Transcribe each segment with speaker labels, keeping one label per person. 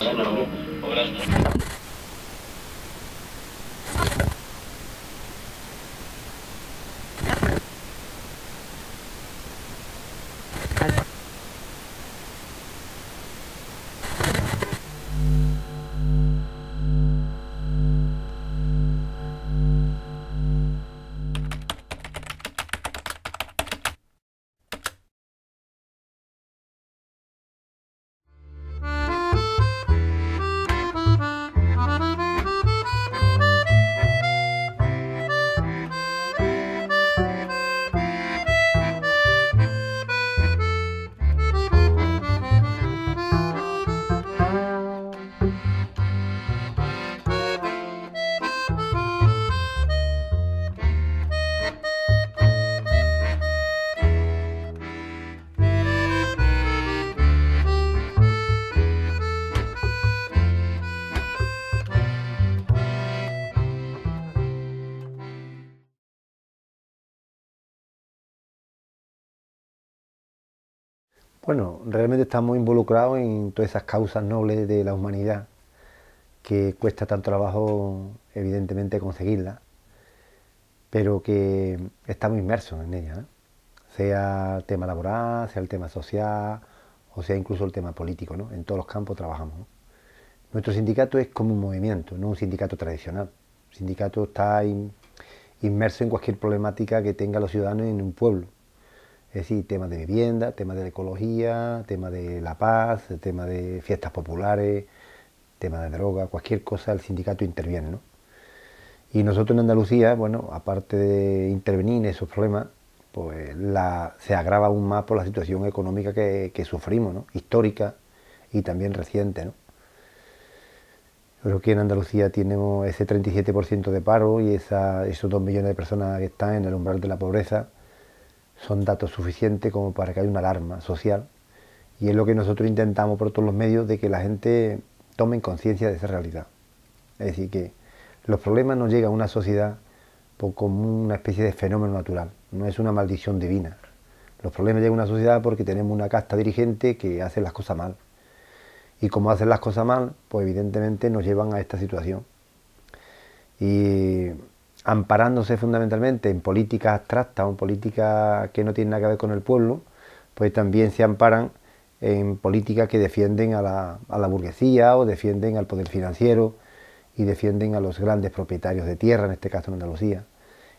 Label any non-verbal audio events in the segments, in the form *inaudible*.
Speaker 1: Hola, Bueno, realmente estamos involucrados en todas esas causas nobles de
Speaker 2: la humanidad que cuesta tanto trabajo, evidentemente, conseguirlas, pero que estamos inmersos en ellas, sea el tema laboral, sea el tema social o sea incluso el tema político, En todos los campos trabajamos. Nuestro sindicato es como un movimiento, no un sindicato tradicional. El sindicato está inmerso en cualquier problemática que tenga los ciudadanos en un pueblo. Es decir, temas de vivienda, temas de la ecología, temas de la paz, temas de fiestas populares, temas de droga, cualquier cosa, el sindicato interviene. Y nosotros en Andalucía, bueno, aparte de intervenir en esos problemas, pues la, se agrava aún más por la situación económica que, sufrimos, histórica y también reciente. ¿no? Creo que en Andalucía tenemos ese 37% de paro y esos 2 millones de personas que están en el umbral de la pobreza son datos suficientes como para que haya una alarma social. Y es lo que nosotros intentamos por todos los medios de que la gente tome conciencia de esa realidad. Es decir, que los problemas no llegan a una sociedad como una especie de fenómeno natural, no es una maldición divina. Los problemas llegan a una sociedad porque tenemos una casta dirigente que hace las cosas mal. Y como hacen las cosas mal, pues evidentemente nos llevan a esta situación. Y amparándose fundamentalmente en políticas abstractas o en políticas que no tienen nada que ver con el pueblo, pues también se amparan en políticas que defienden a la, burguesía o defienden al poder financiero y defienden a los grandes propietarios de tierra, en este caso en Andalucía.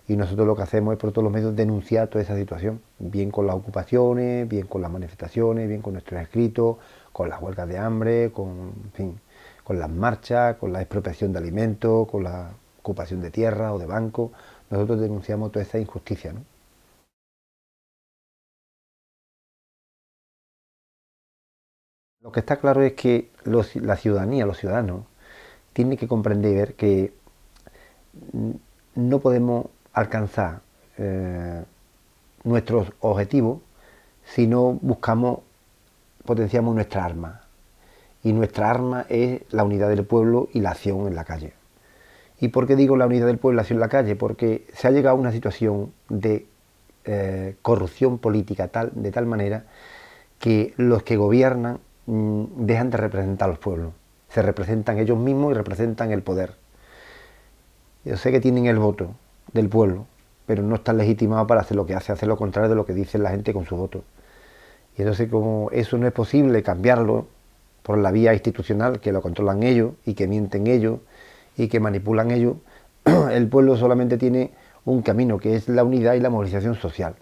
Speaker 2: Y nosotros lo que hacemos es por todos los medios denunciar toda esa situación, bien con las ocupaciones, bien con las manifestaciones, bien con nuestros escritos, con las huelgas de hambre, con, en fin, con las marchas, con la expropiación de alimentos, con la ocupación de tierra o de
Speaker 1: banco, nosotros denunciamos toda esa injusticia. ¿no? Lo que está claro es que la
Speaker 2: ciudadanía, los ciudadanos, tienen que comprender que mm, no podemos alcanzar eh, nuestros objetivos si no buscamos, potenciamos nuestra arma. Y nuestra arma es la unidad del pueblo y la acción en la calle. ¿Y por qué digo la unidad del pueblo en la calle? Porque se ha llegado a una situación de eh, corrupción política tal, de tal manera que los que gobiernan mm, dejan de representar a los pueblos. Se representan ellos mismos y representan el poder. Yo sé que tienen el voto del pueblo, pero no están legitimados para hacer lo que hace, hacer lo contrario de lo que dice la gente con su voto. Y entonces como eso no es posible cambiarlo por la vía institucional, que lo controlan ellos y que mienten ellos, y que manipulan ellos, *clears throat* el pueblo solamente tiene un camino, que es la unidad y la movilización social.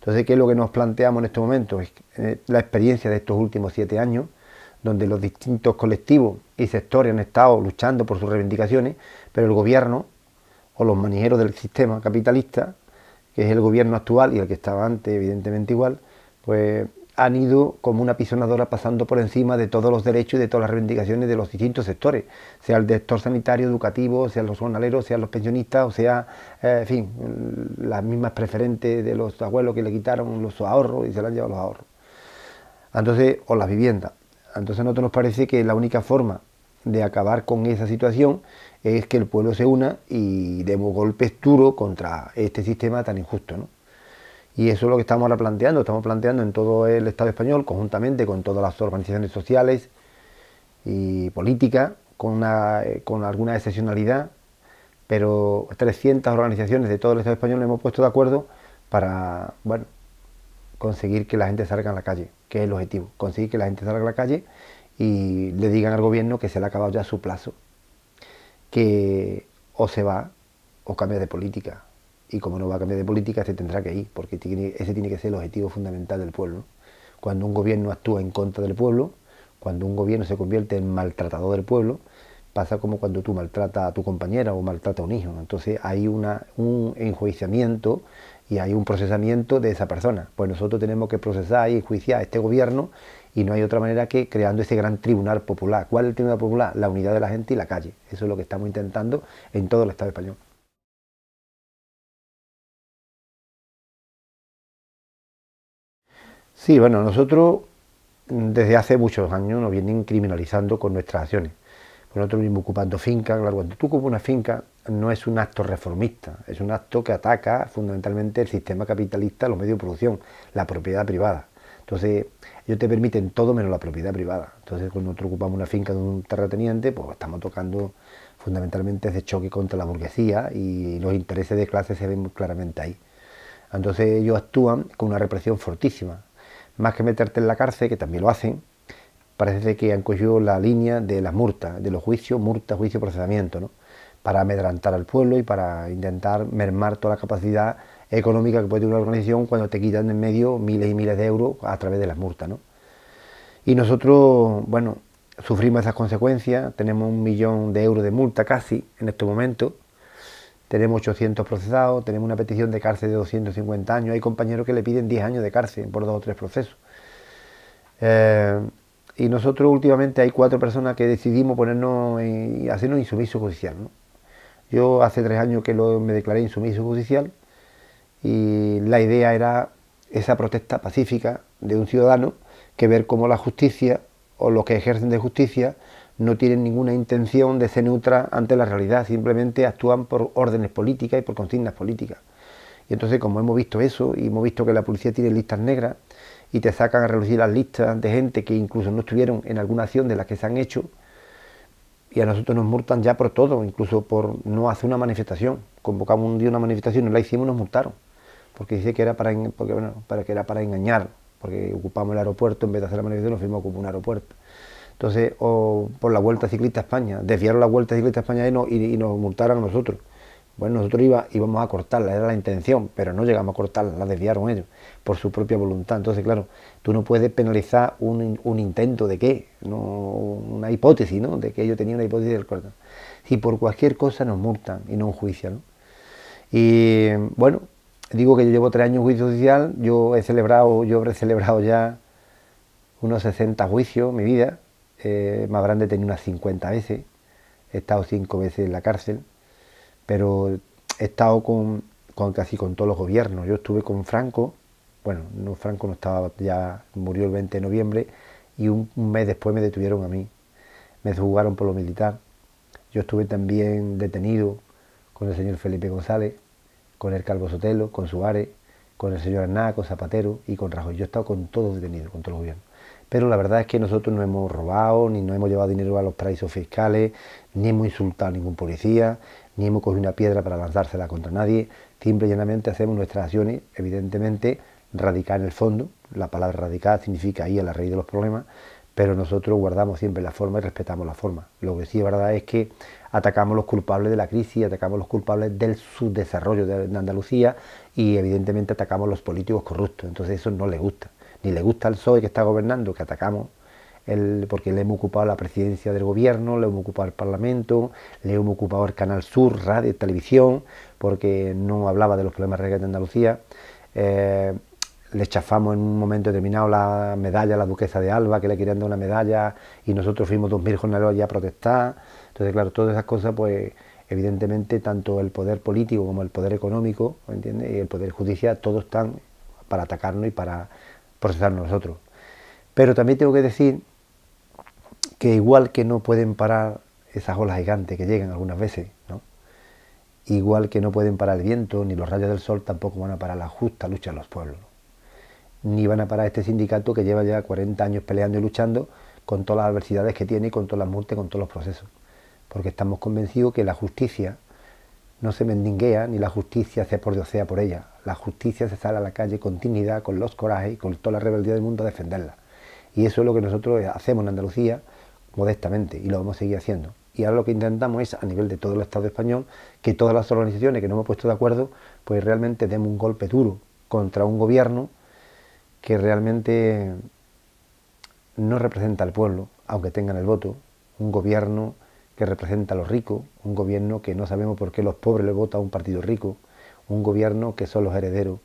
Speaker 2: Entonces, ¿qué es lo que nos planteamos en este momento? Es eh, la experiencia de estos últimos siete años, donde los distintos colectivos y sectores han estado luchando por sus reivindicaciones, pero el gobierno o los manijeros del sistema capitalista, que es el gobierno actual y el que estaba antes, evidentemente igual, pues han ido como una pisonadora pasando por encima de todos los derechos y de todas las reivindicaciones de los distintos sectores, sea el sector sanitario, educativo, sea los jornaleros, sea los pensionistas, o sea, eh, en fin, las mismas preferentes de los abuelos que le quitaron los ahorros y se le han llevado los ahorros. Entonces, o las viviendas. Entonces, a nosotros nos parece que la única forma de acabar con esa situación es que el pueblo se una y demos golpes duros contra este sistema tan injusto, ¿no? Y eso es lo que estamos ahora planteando, estamos planteando en todo el Estado español, conjuntamente con todas las organizaciones sociales y políticas, con, una, eh, con alguna excepcionalidad, pero 300 organizaciones de todo el Estado español hemos puesto de acuerdo para, bueno, conseguir que la gente salga a la calle, que es el objetivo, conseguir que la gente salga a la calle y le digan al gobierno que se le ha acabado ya su plazo, que o se va o cambia de política, y como no va a cambiar de política, se este tendrá que ir, porque ese tiene que ser el objetivo fundamental del pueblo. Cuando un gobierno actúa en contra del pueblo, cuando un gobierno se convierte en maltratador del pueblo, pasa como cuando tú maltratas a tu compañera o maltratas a un hijo. Entonces hay un enjuiciamiento y hay un procesamiento de esa persona. Pues nosotros tenemos que procesar y enjuiciar a este gobierno y no hay otra manera que creando ese gran tribunal popular. ¿Cuál es el
Speaker 1: tribunal popular? La unidad de la gente y la calle. Eso es lo que estamos intentando en todo el Estado español. Sí, bueno, nosotros mm, desde hace muchos años nos vienen criminalizando con nuestras
Speaker 2: acciones. nosotros mismos ocupando fincas, claro, cuando tú ocupas una finca no es un acto reformista, es un acto que ataca fundamentalmente el sistema capitalista, los medios de producción, la propiedad privada. Entonces, ellos te permiten todo menos la propiedad privada. Entonces, cuando nosotros ocupamos una finca de un terrateniente, pues estamos tocando fundamentalmente ese choque contra la burguesía y los intereses de clase se ven claramente ahí. Entonces ellos actúan con una represión fortísima más que meterte en la cárcel, que también lo hacen, parece que han cogido la línea de las multas, de los juicios, multa, juicio, procesamiento, ¿no? para amedrantar al pueblo y para intentar mermar toda la capacidad económica que puede tener una organización cuando te quitan en medio miles y miles de euros a través de las multas. ¿no? Y nosotros, bueno, sufrimos esas consecuencias, tenemos un millón de euros de multa casi en este momento tenemos 800 procesados, tenemos una petición de cárcel de 250 años, hay compañeros que le piden 10 años de cárcel por dos o tres procesos. Eh, y nosotros últimamente hay cuatro personas que decidimos ponernos y hacernos insumiso judicial. Yo hace tres años que me declaré insumiso judicial y la idea era esa protesta pacífica de un ciudadano que ver cómo la justicia o los que ejercen de justicia no tienen ninguna intención de ser neutra ante la realidad, simplemente actúan por órdenes políticas y por consignas políticas. Y entonces, como hemos visto eso, y hemos visto que la policía tiene listas negras, y te sacan a relucir las listas de gente que incluso no estuvieron en alguna acción de las que se han hecho, y a nosotros nos multan ya por todo, incluso por no hacer una manifestación. Convocamos un día una manifestación, no la hicimos, y nos multaron, porque dice que era para, porque, bueno, para, que era para engañar, porque ocupamos el aeropuerto, en vez de hacer la manifestación nos fuimos a ocupar un aeropuerto. Entonces, o por la Vuelta Ciclista España, desviaron la Vuelta Ciclista España y, nos multaron a nosotros. Bueno, nosotros iba, íbamos a cortarla, era la intención, pero no llegamos a cortarla, la desviaron ellos, por su propia voluntad. Entonces, claro, tú no puedes penalizar un, intento de qué, una hipótesis, ¿no? De que ellos tenían una hipótesis del corte... Y por cualquier cosa nos multan y no un juicio, ¿no? Y bueno, digo que yo llevo tres años juicio judicial, yo he celebrado, yo habré celebrado ya unos 60 juicios en mi vida, eh, más grande he unas 50 veces, he estado 5 veces en la cárcel, pero he estado con, casi con todos los gobiernos. Yo estuve con Franco, bueno, no, Franco no estaba, ya murió el 20 de noviembre, y un, mes después me detuvieron a mí, me juzgaron por lo militar. Yo estuve también detenido con el señor Felipe González, con el Calvo Sotelo, con Suárez, con el señor Arná, con Zapatero y con Rajoy. Yo he estado con todos detenidos, con todos los gobiernos pero la verdad es que nosotros no hemos robado, ni no hemos llevado dinero a los paraísos fiscales, ni hemos insultado a ningún policía, ni hemos cogido una piedra para lanzársela contra nadie, simple y llanamente hacemos nuestras acciones, evidentemente, radicar en el fondo, la palabra radical significa ir a la raíz de los problemas, pero nosotros guardamos siempre la forma y respetamos la forma. Lo que sí es verdad es que atacamos los culpables de la crisis, atacamos los culpables del subdesarrollo de Andalucía y evidentemente atacamos los políticos corruptos. Entonces eso no le gusta ni le gusta al PSOE que está gobernando, que atacamos, el, porque le hemos ocupado la presidencia del gobierno, le hemos ocupado el Parlamento, le hemos ocupado el Canal Sur, radio, televisión, porque no hablaba de los problemas reales de Andalucía. Eh, le chafamos en un momento determinado la medalla a la duquesa de Alba, que le querían dar una medalla, y nosotros fuimos 2.000 jornaleros allá a protestar. Entonces, claro, todas esas cosas, pues evidentemente, tanto el poder político como el poder económico, ¿me ¿entiendes? Y el poder judicial, todos están para atacarnos y para procesar nosotros. Pero también tengo que decir que igual que no pueden parar esas olas gigantes que llegan algunas veces, igual que no pueden parar el viento ni los rayos del sol, tampoco van a parar la justa lucha de los pueblos. Ni van a parar este sindicato que lleva ya 40 años peleando y luchando con todas las adversidades que tiene, con todas las muertes, con todos los procesos. Porque estamos convencidos que la justicia no se mendiguea ni la justicia se sea por ella. La justicia se sale a la calle con dignidad, con los corajes y con toda la rebeldía del mundo a defenderla. Y eso es lo que nosotros hacemos en Andalucía modestamente y lo vamos a seguir haciendo. Y ahora lo que intentamos es, a nivel de todo el Estado español, que todas las organizaciones que no hemos puesto de acuerdo, pues realmente demos un golpe duro contra un gobierno que realmente no representa al pueblo, aunque tengan el voto, un gobierno que representa a los ricos, un gobierno que no sabemos por qué los pobres le votan a un partido rico, un gobierno que son los herederos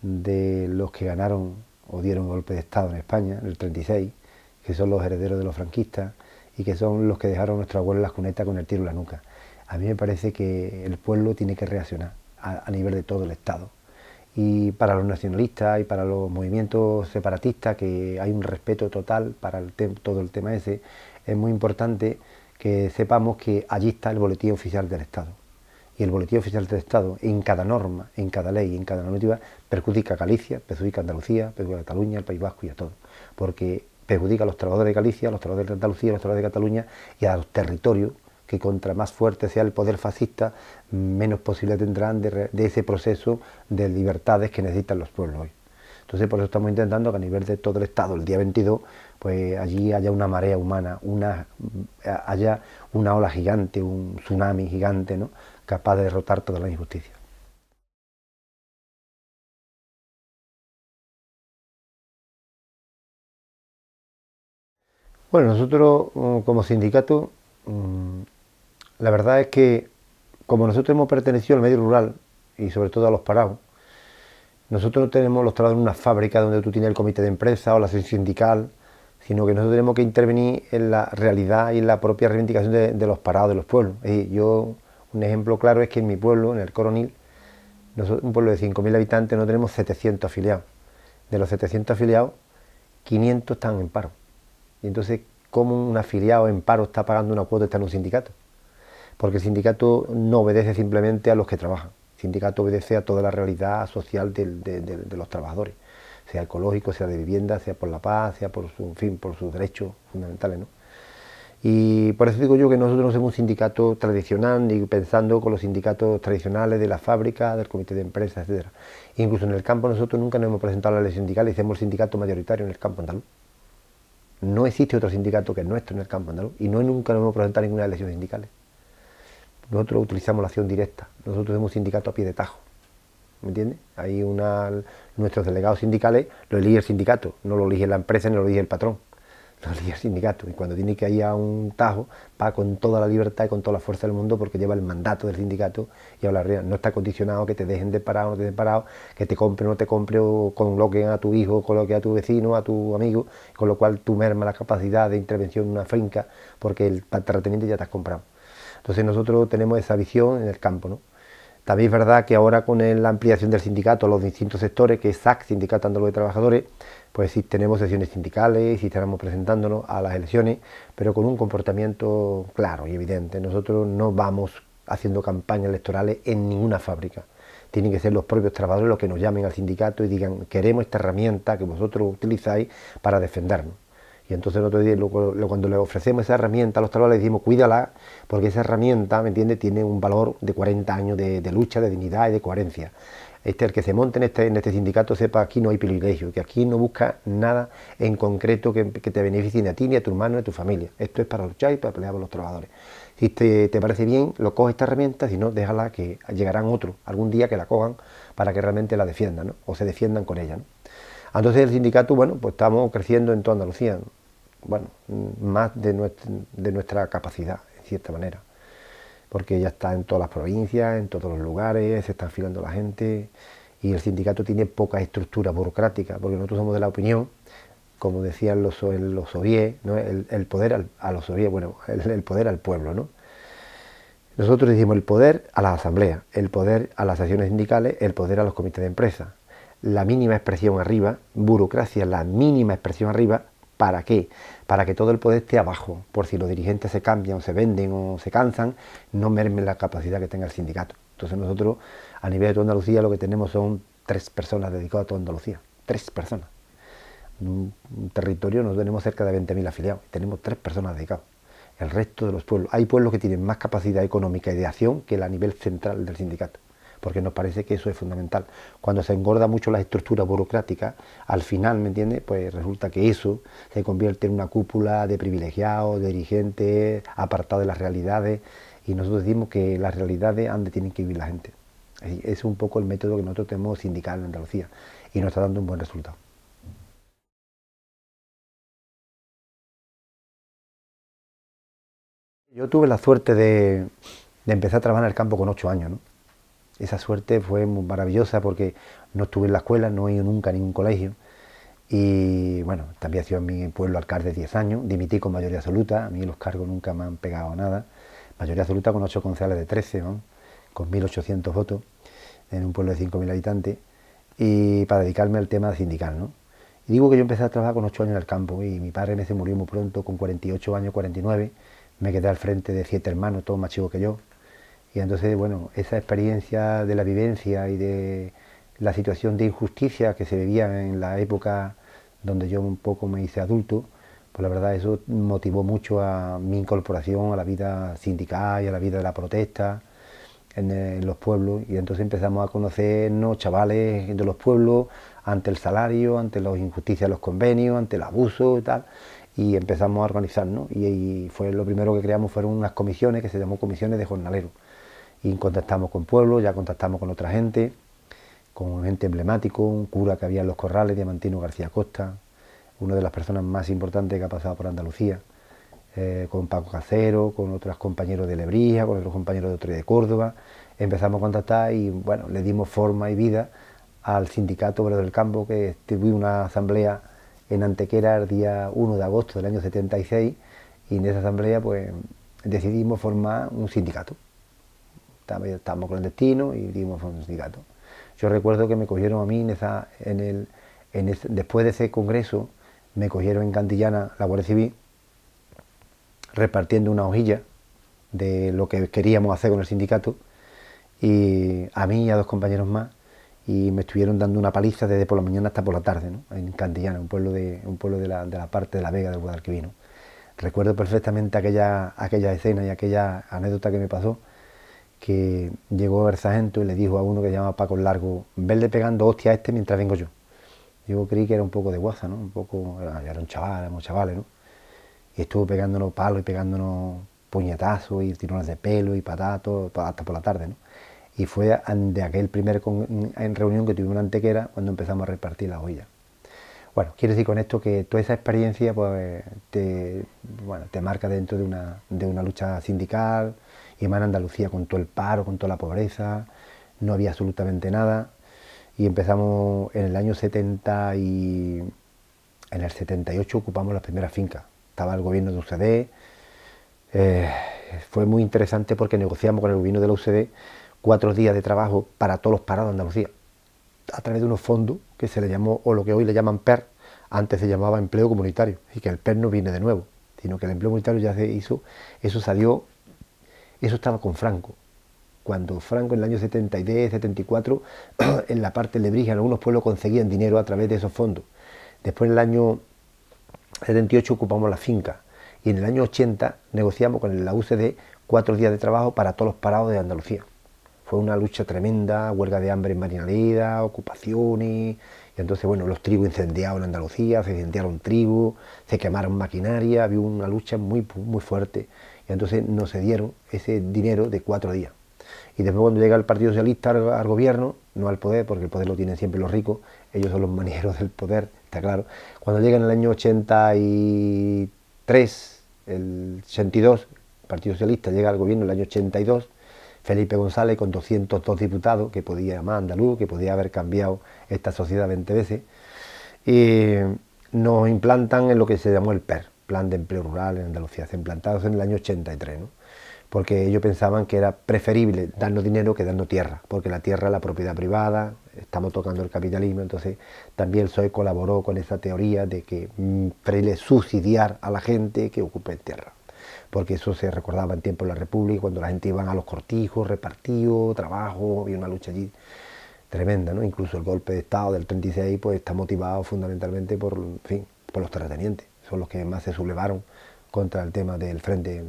Speaker 2: de los que ganaron o dieron golpe de Estado en España en el 36, que son los herederos de los franquistas y que son los que dejaron a nuestro abuelo en las cunetas con el tiro en la nuca. A mí me parece que el pueblo tiene que reaccionar a, nivel de todo el Estado. Y para los nacionalistas y para los movimientos separatistas, que hay un respeto total para el todo el tema ese, es muy importante que sepamos que allí está el boletín oficial del Estado. Y el boletín oficial del Estado, en cada norma, en cada ley, en cada normativa, perjudica a Galicia, perjudica a Andalucía, perjudica a Cataluña, al País Vasco y a todo. Porque perjudica a los trabajadores de Galicia, a los trabajadores de Andalucía, a los trabajadores de Cataluña y a los territorios que contra más fuerte sea el poder fascista, menos posible tendrán de, ese proceso de libertades que necesitan los pueblos hoy. Entonces, por eso estamos intentando que a nivel de todo el Estado, el día 22, pues allí haya una marea humana,
Speaker 1: eh, haya una ola gigante, un tsunami gigante, ¿no? capaz de derrotar toda la injusticia. Bueno, nosotros mm, como
Speaker 2: sindicato, mm, la verdad es que como nosotros hemos pertenecido al medio rural y sobre todo a los parados, nosotros tenemos los trabajos en una fábrica donde tú tienes el comité de empresa o la sindical, sino que nosotros tenemos que intervenir en la realidad y en la propia reivindicación de, los parados, de los pueblos. yo, un ejemplo claro es que en mi pueblo, en el Coronil, un pueblo de 5.000 habitantes, no tenemos 700 afiliados. De los 700 afiliados, 500 están en paro. Y entonces, ¿cómo un afiliado en paro está pagando una cuota estar en un sindicato? Porque el sindicato no obedece simplemente a los que trabajan. El sindicato obedece a toda la realidad social de los trabajadores sea ecológico, sea de vivienda, sea por la paz, sea por su fin, por sus derechos fundamentales, Y por eso digo yo que nosotros no somos un sindicato tradicional, ni pensando con los sindicatos tradicionales de la fábrica, del comité de empresa, etc. Incluso en el campo nosotros nunca nos hemos presentado a la ley sindicales, el sindicato mayoritario en el campo andaluz. No existe otro sindicato que el nuestro en el campo andaluz y no nunca nos hemos presentado ninguna elección sindical. sindicales. Nosotros utilizamos la acción directa, nosotros somos un sindicato a pie de tajo. ¿me entiendes? Hay nuestros delegados sindicales lo elige el sindicato, no lo elige la empresa ni lo elige el patrón, *laughs* lo elige el sindicato. Y cuando tiene que ir a un tajo, va con toda la libertad y con toda la fuerza del mundo porque lleva el mandato del sindicato y habla real. No está condicionado que te dejen de parado o no te dejen parado, que te compre o no te compre o conloquen a tu hijo, coloquen a tu vecino, a tu amigo, con lo cual tú mermas la capacidad de intervención en una finca porque el tratamiento ya te has comprado. Entonces nosotros tenemos esa visión en el campo, ¿no? También es verdad que ahora con la ampliación del sindicato a los distintos sectores, que es SAC, Sindicato Andaluz de Trabajadores, pues sí tenemos sesiones sindicales y estaremos presentándonos a las elecciones, pero con un comportamiento claro y evidente. Nosotros no vamos haciendo campañas electorales en ninguna fábrica. Tienen que ser los propios trabajadores los que nos llamen al sindicato y digan, queremos esta herramienta que vosotros utilizáis para defendernos. Y entonces el día, cuando le ofrecemos esa herramienta a los trabajadores le decimos, cuídala, porque esa herramienta, ¿me entiendes?, tiene un valor de 40 años de, lucha, de dignidad y de coherencia. Este, el que se monte este, en este, sindicato sepa aquí no hay privilegio, que aquí no busca nada en concreto que, te beneficie ni a ti, ni a tu hermano, ni a tu familia. Esto es para luchar y para pelear por los trabajadores. Si te, parece bien, lo coge esta herramienta, si no, déjala que llegarán otros algún día que la cojan para que realmente la defiendan o se defiendan con ella. Entonces el sindicato, bueno, pues estamos creciendo en toda Andalucía bueno, más de, nuestra, capacidad, en cierta manera. Porque ya está en todas las provincias, en todos los lugares, se está afilando la gente y el sindicato tiene poca estructura burocrática, porque nosotros somos de la opinión, como decían los, los soviets el, poder al, a los soviets bueno, *laughs* el, poder al pueblo, ¿no? Nosotros decimos el poder a la asamblea el poder a las acciones sindicales, el poder a los comités de empresa. La mínima expresión arriba, burocracia, la mínima expresión arriba, ¿Para qué? Para que todo el poder esté abajo, por si los dirigentes se cambian o se venden o se cansan, no mermen la capacidad que tenga el sindicato. Entonces nosotros, a nivel de toda Andalucía, lo que tenemos son tres personas dedicadas a toda Andalucía. Tres personas. En un territorio nos tenemos cerca de 20.000 afiliados. Tenemos tres personas dedicadas. El resto de los pueblos. Hay pueblos que tienen más capacidad económica y de acción que a nivel central del sindicato porque nos parece que eso es fundamental. Cuando se engorda mucho la estructura burocrática... al final, ¿me entiendes? Pues resulta que eso se convierte en una cúpula de privilegiados, de dirigentes, ...apartados de las realidades, y nosotros decimos que las realidades donde tienen que vivir la gente.
Speaker 1: es un poco el método que nosotros tenemos sindical en Andalucía, y nos está dando un buen resultado. Yo tuve la suerte de, de empezar a trabajar en el campo con ocho años, ¿no?
Speaker 2: esa suerte fue maravillosa porque no estuve en la escuela, no he ido nunca a ningún colegio. Y bueno, también he sido en mi pueblo alcalde 10 años, dimití con mayoría absoluta, a mí los cargos nunca me han pegado nada. Mayoría absoluta con 8 concejales de 13, ¿no? con 1.800 votos en un pueblo de 5.000 habitantes, y para dedicarme al tema sindical. ¿no? Y digo que yo empecé a trabajar con 8 años en el campo y mi padre me se murió muy pronto, con 48 años, 49. Me quedé al frente de siete hermanos, todos más chicos que yo, y entonces, bueno, esa experiencia de la vivencia y de la situación de injusticia que se vivía en la época donde yo un poco me hice adulto, pues la verdad eso motivó mucho a mi incorporación a la vida sindical y a la vida de la protesta en, eh, los pueblos. Y entonces empezamos a conocernos chavales de los pueblos ante el salario, ante las injusticias de los convenios, ante el abuso y tal y empezamos a organizarnos y, y, fue lo primero que creamos fueron unas comisiones que se llamó comisiones de jornaleros y contactamos con pueblos, ya contactamos con otra gente, con gente emblemático, un cura que había en los corrales, Diamantino García Costa, una de las personas más importantes que ha pasado por Andalucía, eh, con Paco Cacero, con otros compañeros de Lebrija, con otros compañeros de Otro de Córdoba. Empezamos a contactar y bueno, le dimos forma y vida al sindicato Obrero del Campo que tuvimos una asamblea en Antequera el día 1 de agosto del año 76 y en esa asamblea pues decidimos formar un sindicato estábamos con y dimos un sindicato. Yo recuerdo que me cogieron a mí en esa, el, después de ese congreso, me cogieron en Cantillana la Guardia Civil repartiendo una hojilla de lo que queríamos hacer con el sindicato y a mí y a dos compañeros más y me estuvieron dando una paliza desde por la mañana hasta por la tarde en Cantillana, un pueblo, de, un pueblo de, la, de parte de la Vega de Guadalquivino. Recuerdo perfectamente aquella, aquella escena y aquella anécdota que me pasó que llegó el sargento y le dijo a uno que se llama Paco Largo, verle pegando hostia a este mientras vengo yo. Yo creí que era un poco de guasa, ¿no? Un poco, era un chaval, chavales, ¿no? Y estuvo pegándonos palos y pegándonos puñetazos y tirones de pelo y patatos hasta por la tarde, ¿no? Y fue de aquel primer en reunión que tuvimos en Antequera cuando empezamos a repartir las ollas. Bueno, quiero decir con esto que toda esa experiencia pues, te, marca dentro de una, de una lucha sindical, y en Andalucía con todo el paro, con toda la pobreza, no había absolutamente nada. Y empezamos en el año 70 y en el 78 ocupamos la primera finca... Estaba el gobierno de UCD. Eh, fue muy interesante porque negociamos con el gobierno de la UCD cuatro días de trabajo para todos los parados de Andalucía, a través de unos fondos que se le llamó, o lo que hoy le llaman PER, antes se llamaba empleo comunitario, y que el PER no viene de nuevo, sino que el empleo comunitario ya se hizo, eso salió eso estaba con Franco. Cuando Franco en el año 73, 74, *clears throat* en la parte de en algunos pueblos conseguían dinero a través de esos fondos. Después en el año 78 ocupamos la finca y en el año 80 negociamos con la UCD cuatro días de trabajo para todos los parados de Andalucía. Fue una lucha tremenda, huelga de hambre en Marinaleda, ocupaciones, y entonces, bueno, los tribus incendiaron en Andalucía, se incendiaron tribus, se quemaron maquinaria, había una lucha muy, muy fuerte. Entonces nos dieron ese dinero de cuatro días. Y después cuando llega el Partido Socialista al, gobierno, no al poder, porque el poder lo tienen siempre los ricos, ellos son los manieros del poder, está claro. Cuando llega en el año 83, el 82, el Partido Socialista llega al gobierno en el año 82, Felipe González con 202 diputados, que podía llamar andaluz, que podía haber cambiado esta sociedad 20 veces, eh, nos implantan en lo que se llamó el PER, plan de empleo rural en Andalucía, se plantado en el año 83, porque ellos pensaban que era preferible darnos dinero que darnos tierra, porque la tierra es la propiedad privada, estamos tocando el capitalismo, entonces también el PSOE colaboró con esa teoría de que mm, prele subsidiar a la gente que ocupe tierra, porque eso se recordaba en tiempos de la República, cuando la gente iba a los cortijos, repartido, trabajo, había una lucha allí tremenda, ¿no? Incluso el golpe de Estado del 36 pues está motivado fundamentalmente por, por los terratenientes son los que más se sublevaron contra el tema del Frente,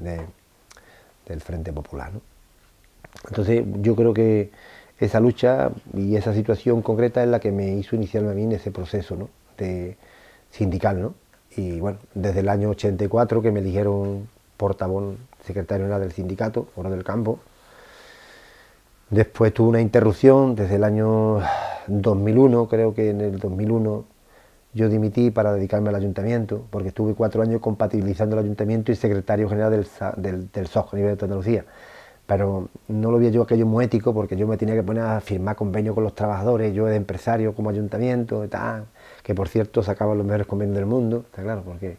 Speaker 2: del frente Popular. Entonces yo creo que esa lucha y esa situación concreta es la que me hizo iniciarme a mí en ese proceso de sindical. ¿no? Y bueno, desde el año 84 que me dijeron portavoz secretario general del sindicato, Oro del Campo. Después tuve una interrupción desde el año 2001, creo que en el 2001 yo dimití para dedicarme al ayuntamiento, porque estuve cuatro años compatibilizando el ayuntamiento y secretario general del, del, del a nivel de Andalucía. Pero no lo vi yo aquello muy ético, porque yo me tenía que poner a firmar convenios con los trabajadores, yo de empresario como ayuntamiento, que por cierto sacaba los mejores convenios del mundo, está claro, porque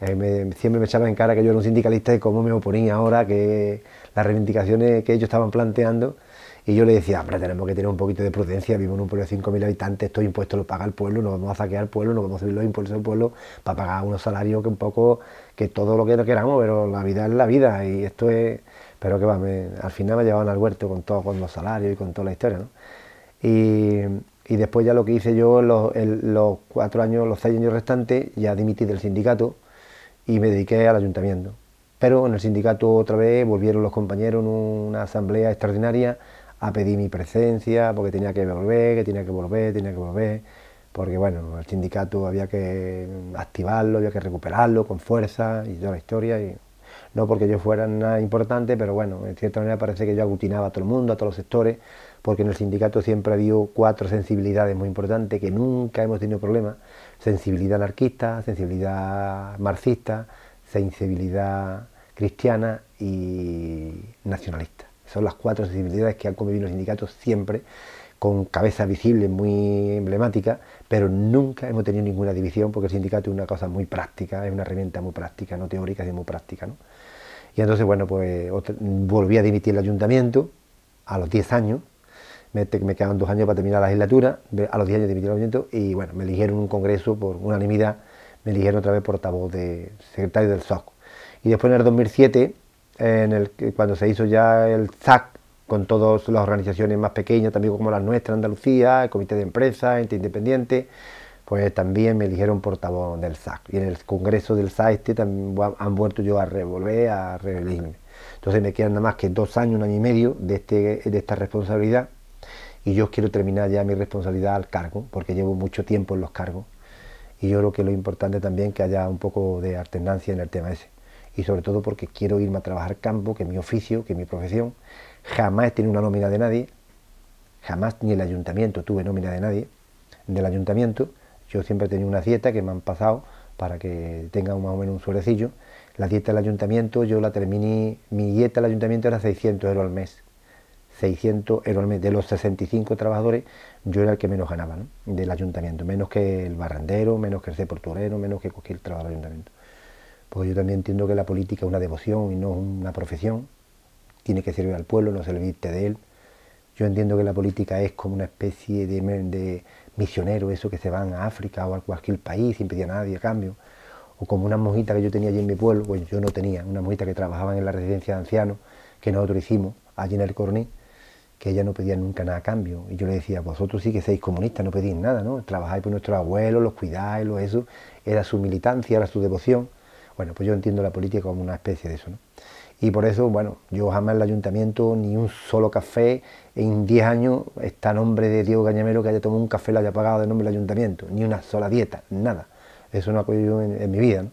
Speaker 2: eh, siempre me echaban en cara que yo era un sindicalista y cómo me oponía ahora que las reivindicaciones que ellos estaban planteando y yo le decía, hombre, tenemos que tener un poquito de prudencia, vivimos en un pueblo de 5.000 habitantes, estos impuestos los paga el pueblo, no vamos a saquear el pueblo, no vamos a subir los impuestos del pueblo para pagar unos salarios que un poco, que todo lo que no queramos, pero la vida es la vida y esto es... Pero que va, al final me llevaban al huerto con todos con los salarios y con toda la historia, ¿no? Y, después ya lo que hice yo los, los cuatro años, los seis años restantes, ya dimití del sindicato y me dediqué al ayuntamiento. Pero en el sindicato otra vez volvieron los compañeros en una asamblea extraordinaria a pedir mi presencia porque tenía que volver, que tenía que volver, tenía que volver, porque bueno, el sindicato había que activarlo, había que recuperarlo con fuerza y toda la historia. Y no porque yo fuera nada importante, pero bueno, en cierta manera parece que yo aglutinaba a todo el mundo, a todos los sectores, porque en el sindicato siempre ha habido cuatro sensibilidades muy importantes que nunca hemos tenido problemas. Sensibilidad anarquista, sensibilidad marxista, sensibilidad cristiana y nacionalista. Son las cuatro sensibilidades que han convivido los sindicatos siempre, con cabeza visible, muy emblemática, pero nunca hemos tenido ninguna división, porque el sindicato es una cosa muy práctica, es una herramienta muy práctica, no teórica, sino muy práctica. Y entonces, bueno, pues volví a dimitir el ayuntamiento a los 10 años, me, quedan dos años para terminar la legislatura, a los 10 años dimití el ayuntamiento y bueno, me eligieron un congreso por unanimidad, me eligieron otra vez portavoz de secretario del SOC. Y después en el 2007 cuando se hizo ya el SAC con todas las organizaciones más pequeñas, también como las nuestras, Andalucía, el Comité de Empresa, Ente Independiente, pues también me eligieron portavoz del SAC. Y en el Congreso del SAC este también han vuelto yo a revolver, a rebelirme. Entonces me quedan nada más que dos años, un año y medio de, este, de esta responsabilidad y yo quiero terminar ya mi responsabilidad al cargo, porque llevo mucho tiempo en los cargos y yo creo que lo importante también es que haya un poco de alternancia en el tema ese y sobre todo porque quiero irme a trabajar campo, que es mi oficio, que es mi profesión. Jamás he tenido una nómina de nadie, jamás ni el ayuntamiento tuve nómina de nadie, del ayuntamiento. Yo siempre he tenido una dieta que me han pasado para que tenga más o menos un suelecillo. La dieta del ayuntamiento, yo la terminé, mi dieta del ayuntamiento era 600 euros al mes. 600 euros al mes. De los 65 trabajadores, yo era el que menos ganaba del ayuntamiento, menos que el barrendero, menos que el portuguero, menos que cualquier trabajo del ayuntamiento porque yo también entiendo que la política es una devoción y no una profesión, tiene que servir al pueblo, no servirte de él. Yo entiendo que la política es como una especie de, de misioneros, eso que se van a África o a cualquier país sin pedir a nadie a cambio, o como una monjita que yo tenía allí en mi pueblo, pues yo no tenía, una monjita que trabajaba en la residencia de ancianos, que nosotros hicimos allí en el Corní, que ella no pedía nunca nada a cambio. Y yo le decía, vosotros sí que sois comunistas, no pedís nada, ¿no? Trabajáis por nuestros abuelos, los cuidáis, lo eso. Era su militancia, era su devoción. Bueno, pues yo entiendo la política como una especie de eso, ¿no? Y por eso, bueno, yo jamás el ayuntamiento, ni un solo café, en 10 años está nombre de Diego Cañamero que haya tomado un café y lo haya pagado de nombre del ayuntamiento, ni una sola dieta, nada. Eso no ha ocurrido en, mi vida, ¿no?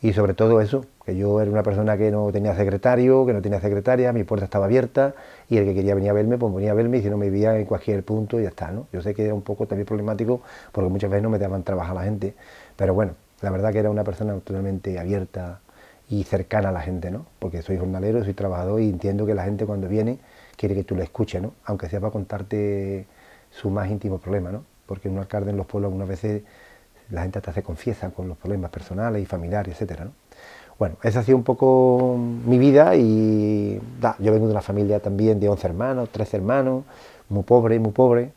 Speaker 2: Y sobre todo eso, que yo era una persona que no tenía secretario, que no tenía secretaria, mi puerta estaba abierta y el que quería venir a verme, pues venía a verme y si no me vivía en cualquier punto y ya está, ¿no? Yo sé que era un poco también problemático porque muchas veces no me daban trabajo a la gente, pero bueno, la verdad que era una persona totalmente abierta y cercana a la gente, ¿no? Porque soy jornalero, soy trabajador y entiendo que la gente cuando viene quiere que tú le escuches, ¿no? Aunque sea para contarte su más íntimo problema, ¿no? Porque un alcalde en los pueblos algunas veces la gente hasta se confiesa con los problemas personales y familiares, etcétera, ¿no? Bueno, esa ha sido un poco mi vida y yo vengo de una familia también de 11 hermanos, 13 hermanos, muy pobre, muy pobre,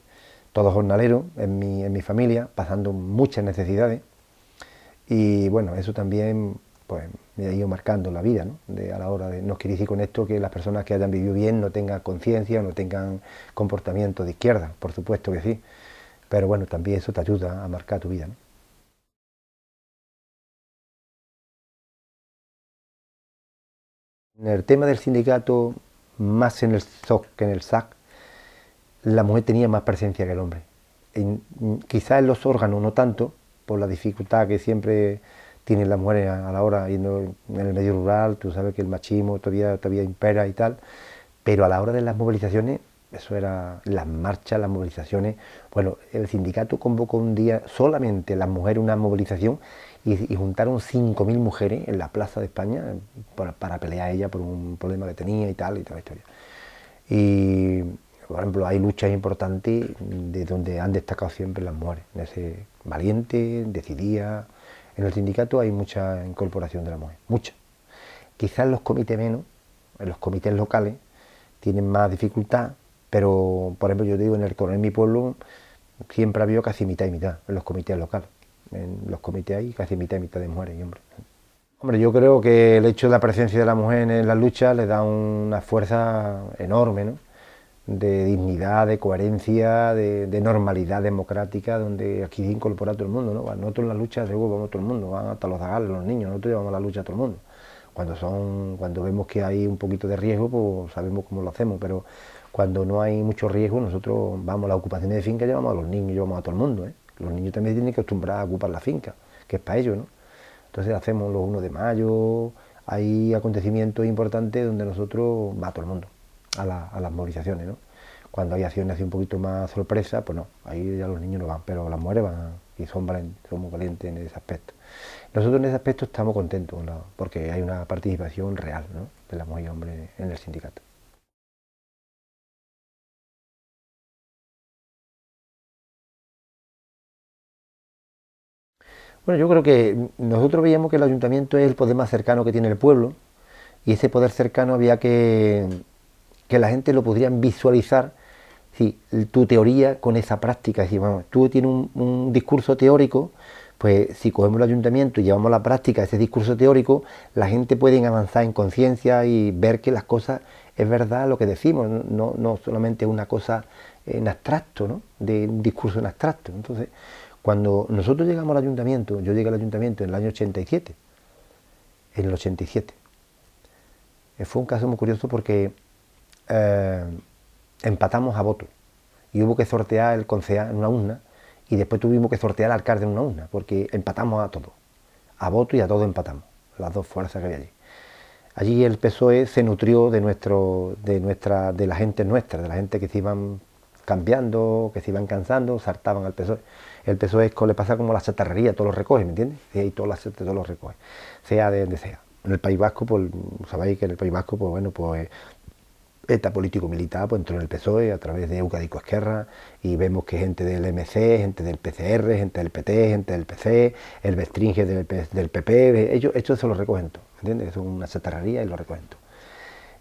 Speaker 2: todos jornaleros en mi familia, pasando muchas necesidades y bueno, eso también pues, me ha ido marcando la vida, ¿no? a la hora de, no quiere decir con esto que las personas que hayan vivido bien no tengan conciencia, o no tengan comportamiento
Speaker 1: de izquierda, por supuesto que sí, pero bueno, también eso te ayuda a marcar tu vida, En el tema del sindicato, más en el SOC que en el SAC,
Speaker 2: la mujer tenía más presencia que el hombre. Quizás quizá en los órganos no tanto, por la dificultad que siempre tienen las mujeres a, la hora yendo en el medio rural, tú sabes que el machismo todavía, todavía impera y tal, pero a la hora de las movilizaciones, eso era las marchas, las movilizaciones, bueno, el sindicato convocó un día solamente las mujeres una movilización y, juntaron 5.000 mujeres en la Plaza de España eh, para, pelear a ella por un problema que tenía y tal, y toda historia. Y, por ejemplo, hay luchas importantes de donde han destacado siempre las mujeres, en ese valiente, decidía. En el sindicato hay mucha incorporación de la mujer, mucha. Quizás los comités menos, en los comités locales tienen más dificultad, pero por ejemplo yo digo, en el coronel mi pueblo siempre ha habido casi mitad y mitad en los comités locales. En los comités hay casi mitad y mitad de mujeres y hombres. Hombre, yo creo que el hecho de la presencia de la mujer en la lucha le da una fuerza enorme, ¿no? de dignidad, de coherencia, de, normalidad democrática, donde aquí se incorpora a todo el mundo. ¿no? Nosotros en la lucha de vamos todo el mundo, van hasta los zagales, los niños, nosotros llevamos la lucha a todo el mundo. Cuando, son, cuando vemos que hay un poquito de riesgo, pues sabemos cómo lo hacemos, pero cuando no hay mucho riesgo, nosotros vamos a la ocupación de finca, llevamos a los niños, llevamos a todo el mundo. ¿eh? Los niños también tienen que acostumbrar a ocupar la finca, que es para ellos. ¿no? Entonces hacemos los 1 de mayo, hay acontecimientos importantes donde nosotros va a todo el mundo a, las movilizaciones, ¿no? Cuando hay acciones hace un poquito más sorpresa, pues no, ahí ya los niños no van, pero las mujeres van y son, valientes, muy valientes en ese aspecto. Nosotros en ese aspecto estamos contentos, porque hay una participación real
Speaker 1: de la mujer y hombres en el sindicato. Bueno, yo creo que nosotros veíamos que el ayuntamiento es el poder más cercano que tiene el pueblo y
Speaker 2: ese poder cercano había que que la gente lo podrían visualizar si tu teoría con esa práctica. Si tú tienes un, discurso teórico, pues si cogemos el ayuntamiento y llevamos la práctica ese discurso teórico, la gente puede avanzar en conciencia y ver que las cosas es verdad lo que decimos, no, solamente una cosa en abstracto, ¿no? de un discurso en abstracto. Entonces, cuando nosotros llegamos al ayuntamiento, yo llegué al ayuntamiento en el año 87, en el 87. Eh, fue un caso muy curioso porque eh, empatamos a voto y hubo que sortear el concejal en una urna y después tuvimos que sortear al alcalde en una urna porque empatamos a todos, a voto y a todo empatamos, las dos fuerzas que había allí. Allí el PSOE se nutrió de nuestro, de nuestra, de la gente nuestra, de la gente que se iban cambiando, que se iban cansando, saltaban al PSOE. El PSOE le pasa como la chatarrería, todos los recoge, ¿me entiendes? Y todos, los recoge, sea de donde sea. En el País Vasco, pues sabéis que en el País Vasco, pues bueno, pues ETA político-militar pues, entró en el PSOE a través de Eucadico Esquerra y vemos que gente del MC, gente del PCR, gente del PT, gente del PC, el Bestringe del, del PP, ellos, esto se lo recogen ¿entiendes? es una chatarrería y lo recogen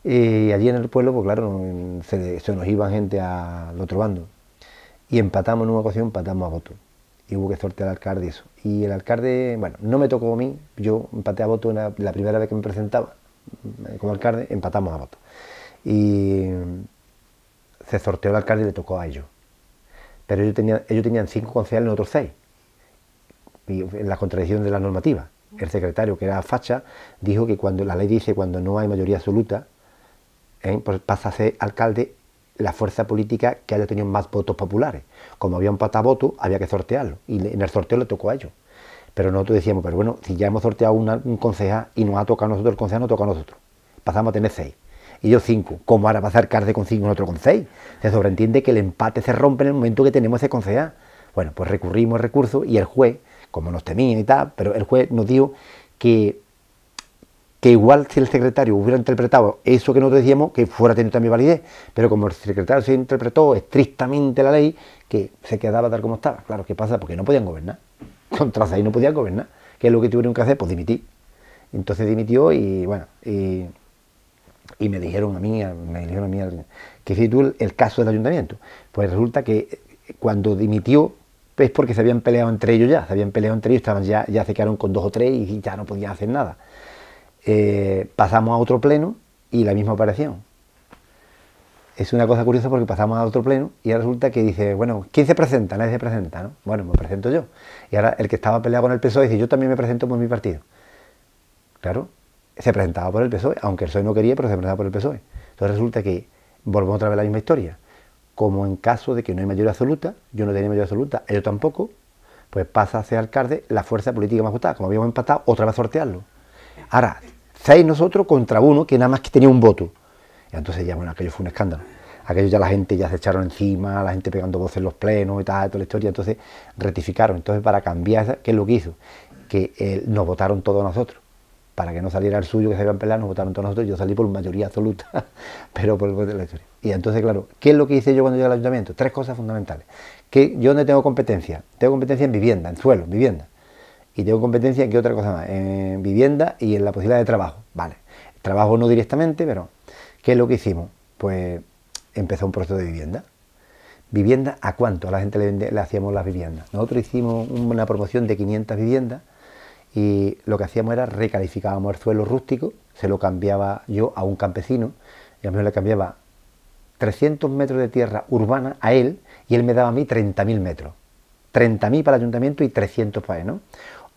Speaker 2: Y allí en el pueblo, pues claro, se, nos iban gente al otro bando. Y empatamos en una ocasión, empatamos a voto. Y hubo que sortear al alcalde eso. Y el alcalde, bueno, no me tocó a mí, yo empaté a voto la primera vez que me presentaba mm, como alcalde, empatamos a voto y se sorteó el alcalde y le tocó a ellos. Pero ellos tenían, ellos tenían cinco concejales, y nosotros seis, y en la contradicción de la normativa. El secretario, que era facha, dijo que cuando la ley dice cuando no hay mayoría absoluta, ¿eh? pues pasa a ser alcalde la fuerza política que haya tenido más votos populares. Como había un patavoto, había que sortearlo, y en el sorteo le tocó a ellos. Pero nosotros decíamos, pero bueno, si ya hemos sorteado un concejal y nos ha tocado a nosotros, el concejal no toca a nosotros. Pasamos a tener seis y yo 5. ¿Cómo ahora va a acercarse con 5 y otro con 6? Se sobreentiende que el empate se rompe en el momento que tenemos ese concejal. Bueno, pues recurrimos al recurso y el juez, como nos temía y tal, pero el juez nos dijo que, que igual si el secretario hubiera interpretado eso que nosotros decíamos, que fuera teniendo también validez, pero como el secretario se interpretó estrictamente la ley, que se quedaba tal como estaba. Claro, ¿qué pasa? Porque no podían gobernar. *laughs* Contra ahí no podían gobernar. ¿Qué es lo que tuvieron que hacer? Pues dimitir. Entonces dimitió y bueno, y y me dijeron a mí, me dijeron a mí, que si tú el caso del ayuntamiento, pues resulta que eh, cuando dimitió es porque se habían peleado entre ellos ya, se habían peleado entre ellos, estaban ya, ya se quedaron con dos o tres y ya no podían hacer nada. Eh, pasamos a otro pleno y la misma operación. Es una cosa curiosa porque pasamos a otro pleno y resulta que dice, bueno, ¿quién se presenta? Nadie se presenta, ¿no? Bueno, me presento yo. Y ahora el que estaba peleado con el PSOE dice, yo también me presento por mi partido. Claro, se presentaba por el PSOE, aunque el PSOE no quería, pero se presentaba por el PSOE. Entonces resulta que volvemos otra vez a la misma historia. Como en caso de que no hay mayoría absoluta, yo no tenía mayoría absoluta, ellos tampoco, pues pasa a ser alcalde la fuerza política más votada. Como habíamos empatado, otra vez sortearlo. Ahora, seis nosotros contra uno que nada más que tenía un voto. Y entonces ya, bueno, aquello fue un escándalo. Aquello ya la gente ya se echaron encima, la gente pegando voces en los plenos y tal, toda la historia. Entonces rectificaron. Entonces, para cambiar, ¿qué es lo que hizo? Que eh, nos votaron todos nosotros para que no saliera el suyo que se iba a pelear, nos votaron todos nosotros, yo salí por mayoría absoluta, *laughs* pero por el voto de la historia. Y entonces, claro, ¿qué es lo que hice yo cuando llegué al ayuntamiento? Tres cosas fundamentales. Que yo no tengo competencia, tengo competencia en vivienda, en suelo, vivienda. Y tengo competencia en qué otra cosa más, en vivienda y en la posibilidad de trabajo. Vale, trabajo no directamente, pero ¿qué es lo que hicimos? Pues empezó un proceso de vivienda. ¿Vivienda a cuánto? A la gente le, le hacíamos las viviendas. Nosotros hicimos una promoción de 500 viviendas y lo que hacíamos era recalificábamos el suelo rústico, se lo cambiaba yo a un campesino, y a mí le cambiaba 300 metros de tierra urbana a él, y él me daba a mí 30.000 metros. 30.000 para el ayuntamiento y 300 para él, ¿no?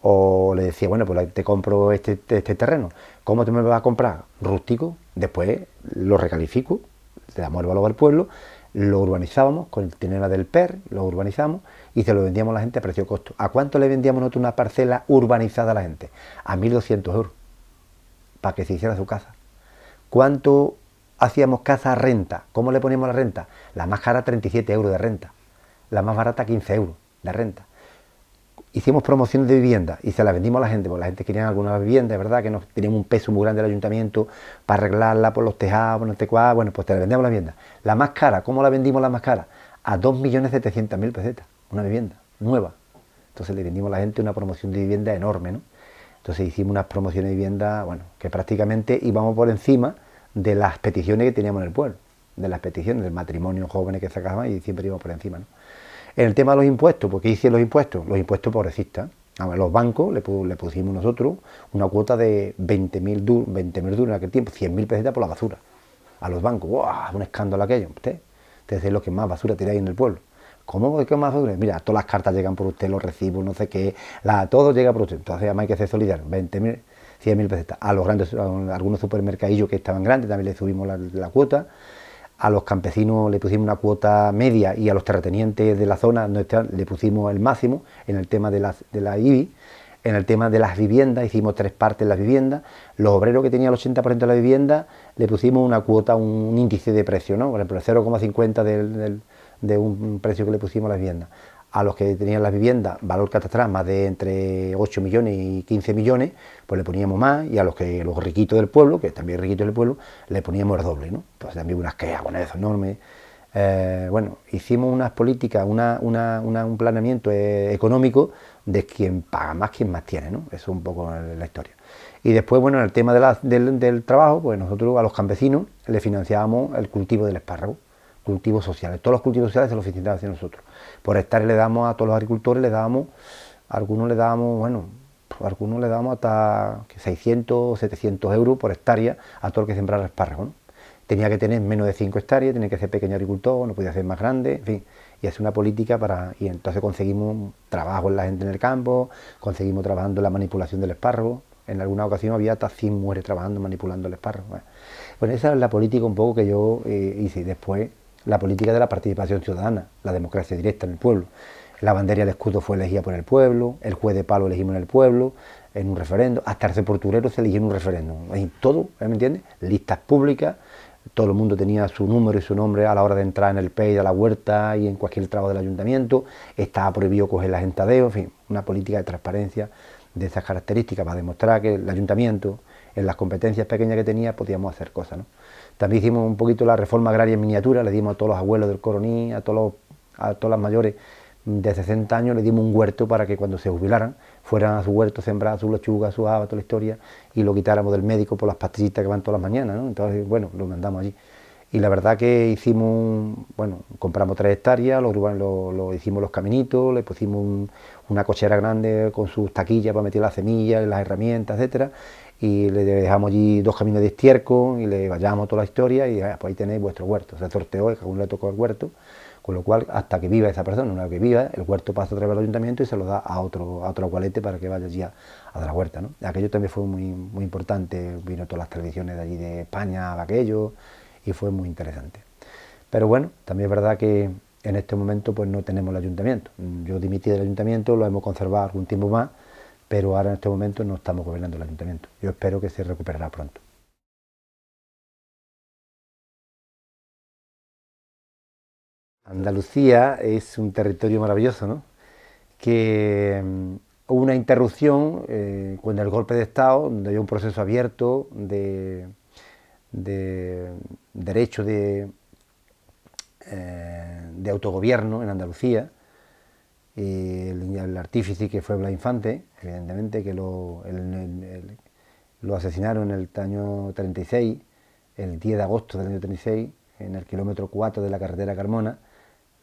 Speaker 2: O le decía, bueno, pues te compro este, este terreno. ¿Cómo te me lo vas a comprar? Rústico. Después lo recalifico, le damos el valor al pueblo lo urbanizábamos con el dinero del PER, lo urbanizamos y se lo vendíamos a la gente a precio costo. ¿A cuánto le vendíamos nosotros una parcela urbanizada a la gente? A 1.200 euros, para que se hiciera su casa. ¿Cuánto hacíamos casa a renta? ¿Cómo le poníamos la renta? La más cara 37 euros de renta, la más barata 15 euros de renta hicimos promociones de vivienda y se la vendimos a la gente, porque la gente quería algunas viviendas, ¿verdad? Que no teníamos un peso muy grande del ayuntamiento para arreglarla por los tejados, por no te bueno, pues te la vendíamos la vivienda. La más cara, ¿cómo la vendimos la más cara? A 2.700.000 pesetas, una vivienda nueva. Entonces le vendimos a la gente una promoción de vivienda enorme, ¿no? Entonces hicimos unas promociones de vivienda, bueno, que prácticamente íbamos por encima de las peticiones que teníamos en el pueblo, de las peticiones del matrimonio jóvenes que sacaban y siempre íbamos por encima, ¿no? En el tema de los impuestos, ¿por qué hice los impuestos? Los impuestos pobrecistas. A los bancos le, pusimos nosotros una cuota de 20.000 duros 20 en aquel tiempo, 100.000 pesetas por la basura. A los bancos, ¡guau! Un escándalo aquello. Usted, usted es lo que más basura tiráis en el pueblo. ¿Cómo que más basura? Mira, todas las cartas llegan por usted, los recibos, no sé qué, todo llega por usted. Entonces, además hay que ser solidarios. 20.000, 100.000 pesetas. A los grandes, algunos supermercadillos que estaban grandes también le subimos la cuota a los campesinos le pusimos una cuota media y a los terratenientes de la zona le pusimos el máximo en el tema de, las, la IBI. En el tema de las viviendas, hicimos tres partes de las viviendas. Los obreros que tenían el 80% de la vivienda, le pusimos una cuota, un índice de precio, Por ejemplo, el 0,50 de un precio que le pusimos a la vivienda a los que tenían las viviendas valor catastral más de entre 8 millones y 15 millones, pues le poníamos más, y a los que los riquitos del pueblo, que también riquitos del pueblo, le poníamos el doble, ¿no? Entonces también unas quejas con eso enormes. Eh, bueno, hicimos unas políticas, una, una, un planeamiento eh, económico de quien paga más, quien más tiene, ¿no? Eso es un poco la historia. Y después, bueno, en el tema del, del, trabajo, pues nosotros a los campesinos le financiábamos el cultivo del espárrago cultivos sociales. Todos los cultivos sociales se los financiamos hacia nosotros. Por hectárea le damos a todos los agricultores, le damos, algunos le damos, bueno, algunos le damos hasta 600, 700 euros por hectárea a todo el que sembrara espárrago. ¿no? Tenía que tener menos de 5 hectáreas, tenía que ser pequeño agricultor, no podía ser más grande, en fin, y hacer una política para. Y entonces conseguimos trabajo en la gente en el campo, conseguimos trabajando en la manipulación del espárrago. En alguna ocasión había hasta 100 mujeres trabajando manipulando el espárrago. ¿eh? Bueno, esa es la política un poco que yo eh, hice. después la política de la participación ciudadana, la democracia directa en el pueblo. La bandera del escudo fue elegida por el pueblo, el juez de palo elegimos en el pueblo, en un referendo, hasta el porturero se eligió en un referéndum. En todo, ¿eh? ¿me entiendes? Listas públicas, todo el mundo tenía su número y su nombre a la hora de entrar en el PEI, a la huerta y en cualquier trabajo del ayuntamiento, estaba prohibido coger la gentadeo. en fin, una política de transparencia de esas características para demostrar que el ayuntamiento, en las competencias pequeñas que tenía, podíamos hacer cosas, ¿no? También hicimos un poquito la reforma agraria en miniatura, le dimos a todos los abuelos del Coroní, a, todos a todas las mayores de 60 años, le dimos un huerto para que cuando se jubilaran fueran a su huerto, sembraran su lechuga, su haba, toda la historia, y lo quitáramos del médico por las pastillitas que van todas las mañanas. ¿no? Entonces, bueno, lo mandamos allí y la verdad que hicimos, bueno, compramos tres hectáreas, los lo, lo hicimos los caminitos, le pusimos una cochera grande con sus taquillas para meter las semillas, las herramientas, etcétera, y le dejamos allí dos caminos de estiércol y le vayamos toda la historia y ah, pues ahí tenéis vuestro huerto, se sorteó que uno le tocó el huerto, con lo cual hasta que viva esa persona, una vez que viva, el huerto pasa a través del ayuntamiento y se lo da a otro, a otro para que vaya allí a, dar la huerta, ¿no? Aquello también fue muy, muy importante, vino todas las tradiciones de allí de España, aquello, y fue muy interesante. Pero bueno, también es verdad que en este momento pues no tenemos el ayuntamiento. Mm, yo dimití del ayuntamiento, lo hemos conservado algún tiempo más,
Speaker 1: pero ahora en este momento no estamos gobernando el ayuntamiento. Yo espero que se recuperará pronto. Andalucía es un territorio maravilloso, ¿no? Que mm, hubo una interrupción
Speaker 2: eh, con el golpe de Estado, donde hay un proceso abierto de de derecho de, eh, de autogobierno en Andalucía, y el, artífice que fue Blas Infante, evidentemente, que lo, lo asesinaron en el año 36, el 10 de agosto del año 36, en el kilómetro 4 de la carretera Carmona,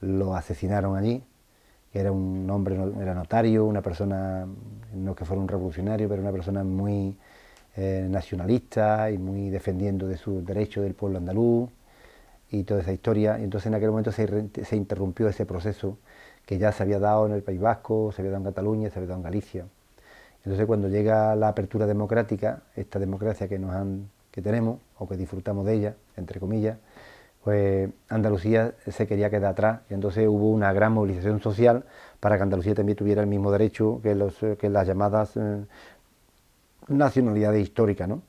Speaker 2: lo asesinaron allí, era un hombre, era notario, una persona, no que fuera un revolucionario, pero una persona muy eh, nacionalista y muy defendiendo de sus derechos del pueblo andaluz y toda esa historia. entonces en aquel momento se, interrumpió ese proceso que ya se había dado en el País Vasco, se había dado en Cataluña, se había dado en Galicia. Entonces cuando llega la apertura democrática, esta democracia que, nos han, que tenemos o que disfrutamos de ella, entre comillas, pues Andalucía se quería quedar atrás y entonces hubo una gran movilización social para que Andalucía también tuviera el mismo derecho que, los, que las llamadas eh, Nacionalidad histórica, ¿no?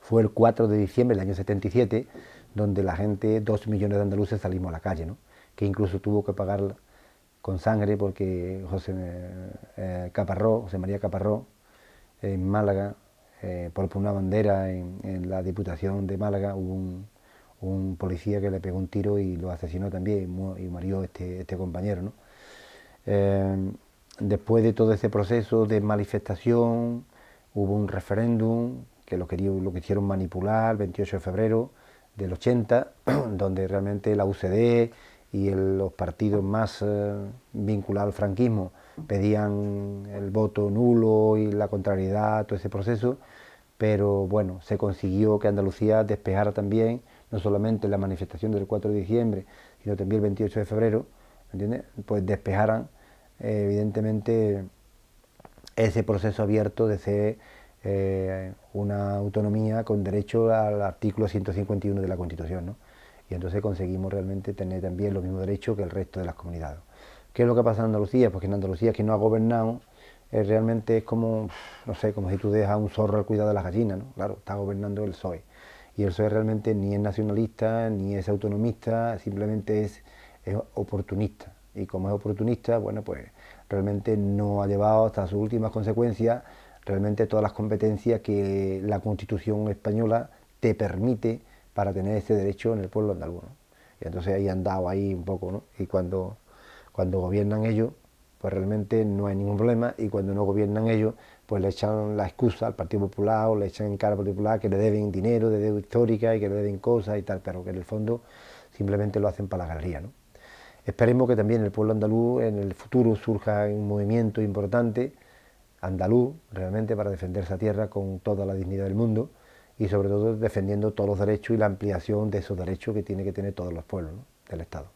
Speaker 2: Fue el 4 de diciembre del año 77 donde la gente, dos millones de andaluces salimos a la calle, ¿no? Que incluso tuvo que pagar con sangre porque José eh, Caparró, José María Caparró, en Málaga, eh, por una bandera en, la Diputación de Málaga, hubo un, policía que le pegó un tiro y lo asesinó también y murió este, este compañero, ¿no? Eh, después de todo ese proceso de manifestación, hubo un referéndum que lo, querían, lo quisieron manipular el 28 de febrero del 80, *clears throat* donde realmente la UCD y los partidos más eh, vinculados al franquismo pedían el voto nulo y la contrariedad, todo ese proceso, pero bueno, se consiguió que Andalucía despejara también, no solamente la manifestación del 4 de diciembre, sino también el 28 de febrero, ¿entiendes? Pues despejaran, eh, evidentemente, ese proceso abierto de ser eh, una autonomía con derecho al artículo 151 de la Constitución. ¿no? Y entonces conseguimos realmente tener también los mismos derechos que el resto de las comunidades. ¿Qué es lo que pasa en Andalucía? Porque pues en Andalucía quien no ha gobernado eh, realmente es como, no sé, como si tú dejas a un zorro al cuidado de las gallinas, ¿no? Claro, está gobernando el PSOE. Y el PSOE realmente ni es nacionalista, ni es autonomista, simplemente es oportunista. Y como es oportunista, bueno, pues realmente no ha llevado hasta sus últimas consecuencias realmente todas las competencias que la Constitución española te permite para tener ese derecho en el pueblo andaluz. Y entonces ahí han dado ahí un poco, ¿no? Y cuando, cuando gobiernan ellos, pues realmente no hay ningún problema, y cuando no gobiernan ellos, pues le echan la excusa al Partido Popular o le echan en cara al Partido Popular que le deben dinero de deuda histórica y que le deben cosas y tal, pero que en el fondo simplemente lo hacen para la galería, ¿no? Esperemos que también el pueblo andaluz en el futuro surja un movimiento importante andaluz realmente para defender esa tierra con toda la dignidad del mundo y sobre todo defendiendo todos los derechos y la ampliación de esos derechos que tiene que tener todos los pueblos del Estado.